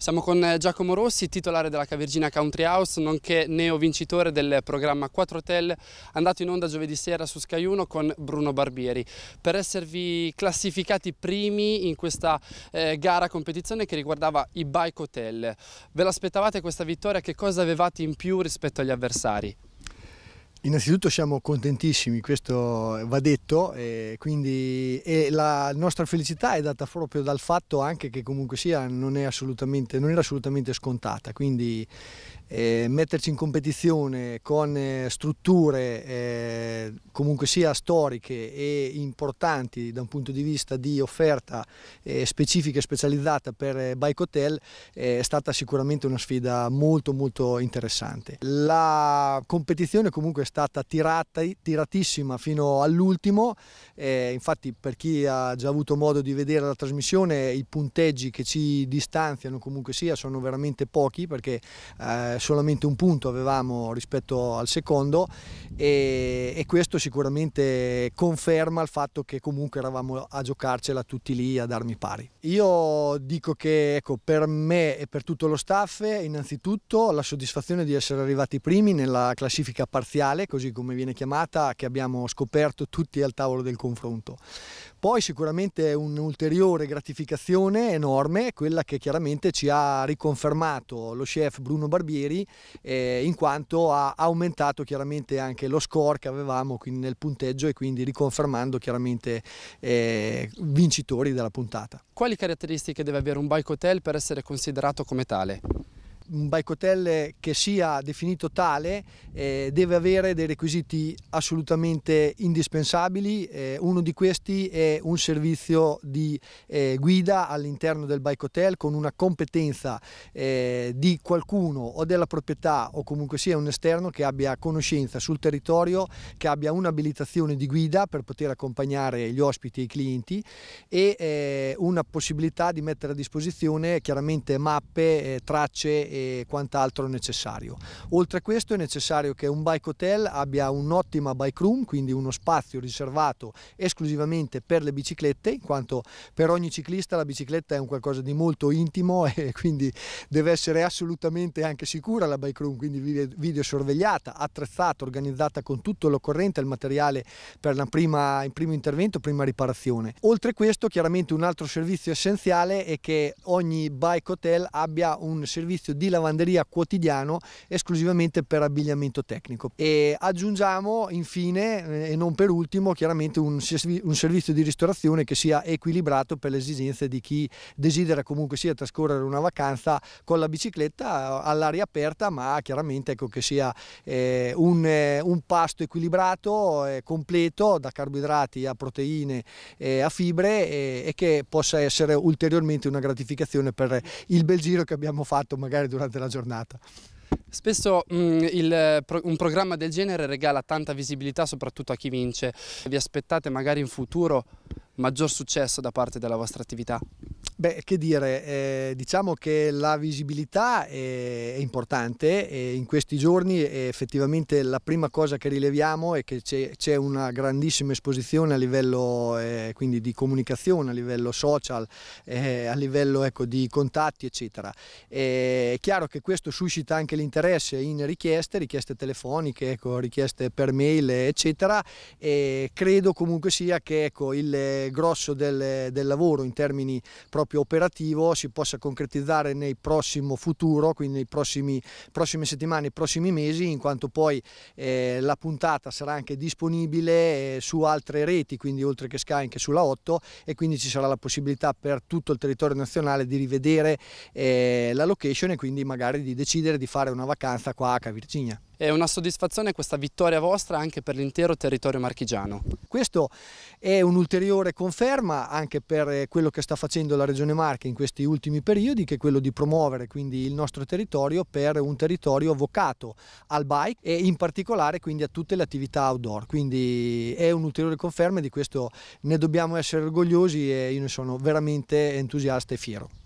Siamo con eh, Giacomo Rossi, titolare della Cavergina Country House, nonché neo vincitore del programma 4 Hotel, andato in onda giovedì sera su Sky 1 con Bruno Barbieri, per esservi classificati primi in questa eh, gara competizione che riguardava i Bike Hotel. Ve l'aspettavate questa vittoria? Che cosa avevate in più rispetto agli avversari? Innanzitutto siamo contentissimi, questo va detto, e quindi e la nostra felicità è data proprio dal fatto anche che comunque sia non, è assolutamente, non era assolutamente scontata, quindi eh, metterci in competizione con eh, strutture eh, comunque sia storiche e importanti da un punto di vista di offerta eh, specifica e specializzata per eh, Bike Hotel è stata sicuramente una sfida molto molto interessante. La competizione comunque è stata tirata, tiratissima fino all'ultimo, eh, infatti per chi ha già avuto modo di vedere la trasmissione i punteggi che ci distanziano comunque sia sono veramente pochi perché eh, solamente un punto avevamo rispetto al secondo e, e questo sicuramente conferma il fatto che comunque eravamo a giocarcela tutti lì ad armi pari. Io dico che ecco, per me e per tutto lo staff innanzitutto la soddisfazione di essere arrivati primi nella classifica parziale reale, così come viene chiamata, che abbiamo scoperto tutti al tavolo del confronto. Poi sicuramente è un'ulteriore gratificazione enorme, quella che chiaramente ci ha riconfermato lo chef Bruno Barbieri, eh, in quanto ha aumentato chiaramente anche lo score che avevamo nel punteggio e quindi riconfermando chiaramente eh, vincitori della puntata. Quali caratteristiche deve avere un bike hotel per essere considerato come tale? un bike hotel che sia definito tale eh, deve avere dei requisiti assolutamente indispensabili, eh, uno di questi è un servizio di eh, guida all'interno del bike hotel con una competenza eh, di qualcuno o della proprietà o comunque sia un esterno che abbia conoscenza sul territorio, che abbia un'abilitazione di guida per poter accompagnare gli ospiti e i clienti e eh, una possibilità di mettere a disposizione chiaramente mappe, eh, tracce e e quant'altro necessario. Oltre a questo è necessario che un bike hotel abbia un'ottima bike room, quindi uno spazio riservato esclusivamente per le biciclette, in quanto per ogni ciclista la bicicletta è un qualcosa di molto intimo e quindi deve essere assolutamente anche sicura la bike room, quindi videosorvegliata, attrezzata, organizzata con tutto l'occorrente, il materiale per la prima, il primo intervento, prima riparazione. Oltre a questo chiaramente un altro servizio essenziale è che ogni bike hotel abbia un servizio di lavanderia quotidiano esclusivamente per abbigliamento tecnico. E aggiungiamo infine eh, e non per ultimo chiaramente un, un servizio di ristorazione che sia equilibrato per le esigenze di chi desidera comunque sia trascorrere una vacanza con la bicicletta eh, all'aria aperta ma chiaramente ecco che sia eh, un, eh, un, pasto equilibrato, eh, completo da carboidrati a proteine eh, a fibre e che possa essere ulteriormente una gratificazione per il bel giro che abbiamo fatto magari durante durante la giornata. Spesso mh, mm, il, un programma del genere regala tanta visibilità soprattutto a chi vince. Vi aspettate magari in futuro maggior successo da parte della vostra attività? Beh, che dire, eh, diciamo che la visibilità è, eh, è importante e eh, in questi giorni eh, effettivamente la prima cosa che rileviamo è che c'è, una grandissima esposizione a livello eh, quindi di comunicazione, a livello social, eh, a livello ecco, di contatti eccetera. è chiaro che questo suscita anche l'interesse in richieste, richieste telefoniche, ecco, richieste per mail eccetera e credo comunque sia che ecco, il grosso del, del lavoro in termini proprio proprio operativo si possa concretizzare nel prossimo futuro, quindi nei prossimi prossime settimane, nei prossimi mesi, in quanto poi eh, la puntata sarà anche disponibile eh, su altre reti, quindi oltre che Sky anche sulla 8 e quindi ci sarà la possibilità per tutto il territorio nazionale di rivedere eh, la location e quindi magari di decidere di fare una vacanza qua a Virginia è una soddisfazione questa vittoria vostra anche per l'intero territorio marchigiano. Questo è un'ulteriore conferma anche per eh, quello che sta facendo la Regione Marche in questi ultimi periodi che è quello di promuovere quindi il nostro territorio per un territorio avvocato al bike e in particolare quindi a tutte le attività outdoor. Quindi è un'ulteriore conferma e di questo ne dobbiamo essere orgogliosi e io ne sono veramente entusiasta e fiero.